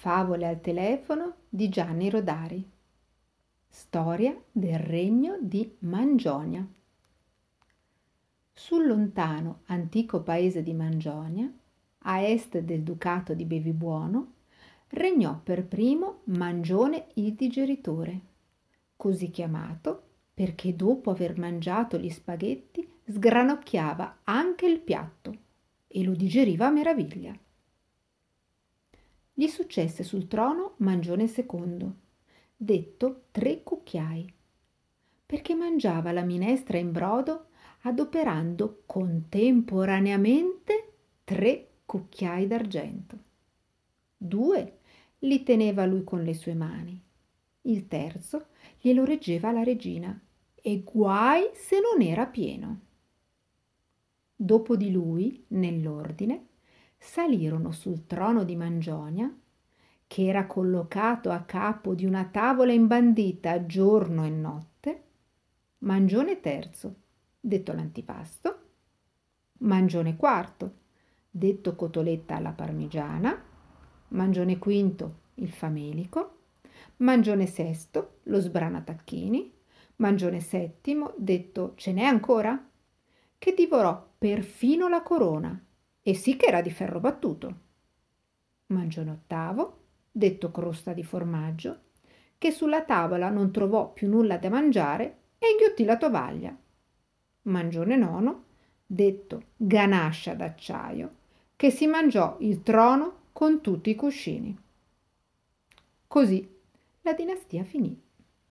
Favole al telefono di Gianni Rodari. Storia del regno di Mangionia. Sul lontano antico paese di Mangionia, a est del ducato di Bevibuono, regnò per primo Mangione il digeritore, così chiamato perché dopo aver mangiato gli spaghetti sgranocchiava anche il piatto e lo digeriva a meraviglia. Gli successe sul trono Mangione II, detto Tre Cucchiai, perché mangiava la minestra in brodo adoperando contemporaneamente tre cucchiai d'argento. Due li teneva lui con le sue mani, il terzo glielo reggeva la regina e guai se non era pieno. Dopo di lui, nell'ordine, salirono sul trono di Mangionia, che era collocato a capo di una tavola imbandita giorno e notte, Mangione terzo, detto l'antipasto, Mangione quarto, detto cotoletta alla parmigiana, Mangione quinto, il famelico, Mangione sesto, lo sbranatacchini, Mangione settimo, detto ce n'è ancora, che divorò perfino la corona e sì che era di ferro battuto. Mangiò un ottavo, detto crosta di formaggio, che sulla tavola non trovò più nulla da mangiare e inghiottì la tovaglia. Mangione nono, detto ganascia d'acciaio, che si mangiò il trono con tutti i cuscini. Così la dinastia finì.